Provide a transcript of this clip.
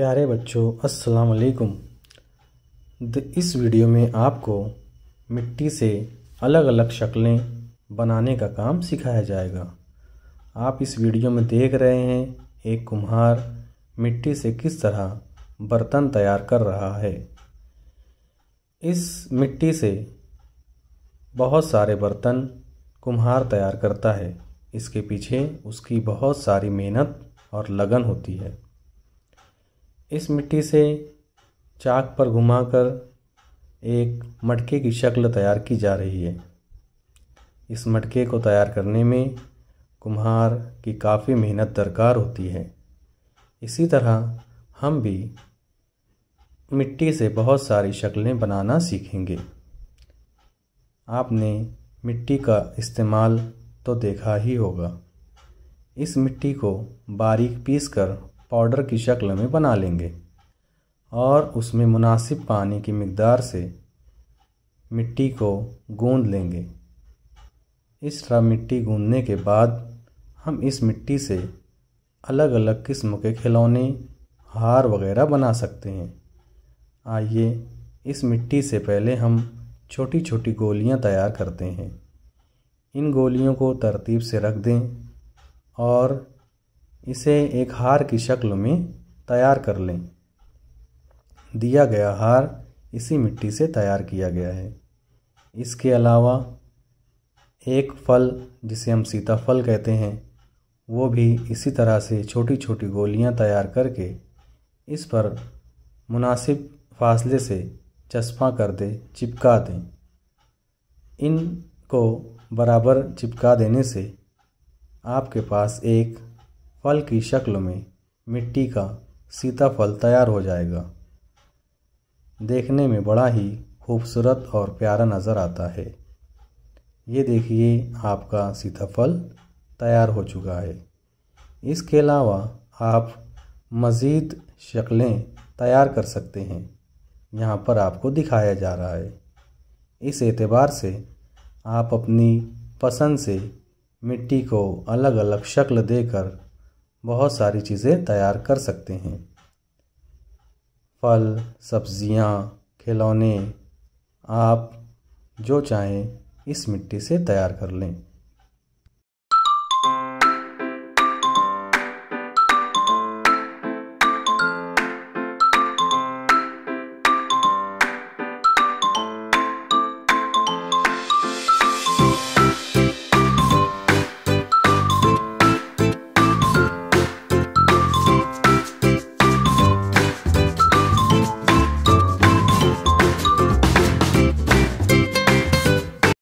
प्यारे बच्चों अस्सलाम वालेकुम इस वीडियो में आपको मिट्टी से अलग अलग शक्लें बनाने का काम सिखाया जाएगा आप इस वीडियो में देख रहे हैं एक कुम्हार मिट्टी से किस तरह बर्तन तैयार कर रहा है इस मिट्टी से बहुत सारे बर्तन कुम्हार तैयार करता है इसके पीछे उसकी बहुत सारी मेहनत और लगन होती है इस मिट्टी से चाक पर घुमाकर एक मटके की शक्ल तैयार की जा रही है इस मटके को तैयार करने में कुम्हार की काफ़ी मेहनत दरकार होती है इसी तरह हम भी मिट्टी से बहुत सारी शक्लें बनाना सीखेंगे आपने मिट्टी का इस्तेमाल तो देखा ही होगा इस मिट्टी को बारीक पीस कर पाउडर की शक्ल में बना लेंगे और उसमें मुनासिब पानी की मकदार से मिट्टी को गूंद लेंगे इस तरह मिट्टी गूंदने के बाद हम इस मिट्टी से अलग अलग किस्म के खिलौने हार वगैरह बना सकते हैं आइए इस मिट्टी से पहले हम छोटी छोटी गोलियां तैयार करते हैं इन गोलियों को तरतीब से रख दें और इसे एक हार की शक्ल में तैयार कर लें दिया गया हार इसी मिट्टी से तैयार किया गया है इसके अलावा एक फल जिसे हम सीताफल कहते हैं वो भी इसी तरह से छोटी छोटी गोलियां तैयार करके इस पर मुनासिब फासले से चस्पा कर दे चिपका दें इनको बराबर चिपका देने से आपके पास एक फल की शक्ल में मिट्टी का सीताफल तैयार हो जाएगा देखने में बड़ा ही खूबसूरत और प्यारा नज़र आता है ये देखिए आपका सीताफल तैयार हो चुका है इसके अलावा आप मज़ीद शक्लें तैयार कर सकते हैं यहाँ पर आपको दिखाया जा रहा है इस एतबार से आप अपनी पसंद से मिट्टी को अलग अलग शक्ल देकर बहुत सारी चीज़ें तैयार कर सकते हैं फल सब्जियां, खिलौने आप जो चाहें इस मिट्टी से तैयार कर लें